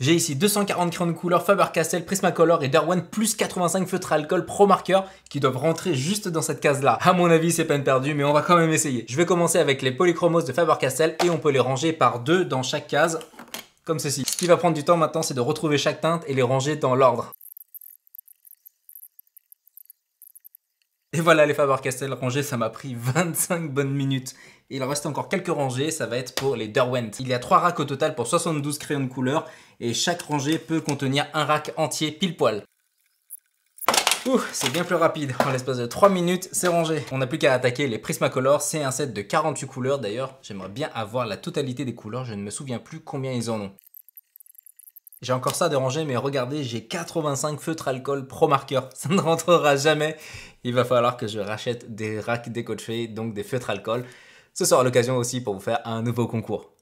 J'ai ici 240 crayons de couleur Faber-Castell, Prismacolor et Derwent plus 85 feutres alcool pro Marker qui doivent rentrer juste dans cette case là. À mon avis, c'est peine perdue, mais on va quand même essayer. Je vais commencer avec les polychromos de Faber-Castell et on peut les ranger par deux dans chaque case comme ceci. Ce qui va prendre du temps maintenant, c'est de retrouver chaque teinte et les ranger dans l'ordre. Et voilà les Faber-Castell rangés, ça m'a pris 25 bonnes minutes. Il il reste encore quelques rangées, ça va être pour les Derwent. Il y a 3 racks au total pour 72 crayons de couleur et chaque rangée peut contenir un rack entier pile poil. Ouh, c'est bien plus rapide. En l'espace de 3 minutes, c'est rangé. On n'a plus qu'à attaquer les Prismacolor. C'est un set de 48 couleurs d'ailleurs. J'aimerais bien avoir la totalité des couleurs, je ne me souviens plus combien ils en ont. J'ai encore ça à déranger, mais regardez, j'ai 85 feutres alcool pro marqueur. Ça ne rentrera jamais il va falloir que je rachète des racks décochés, donc des feutres alcool. Ce sera l'occasion aussi pour vous faire un nouveau concours.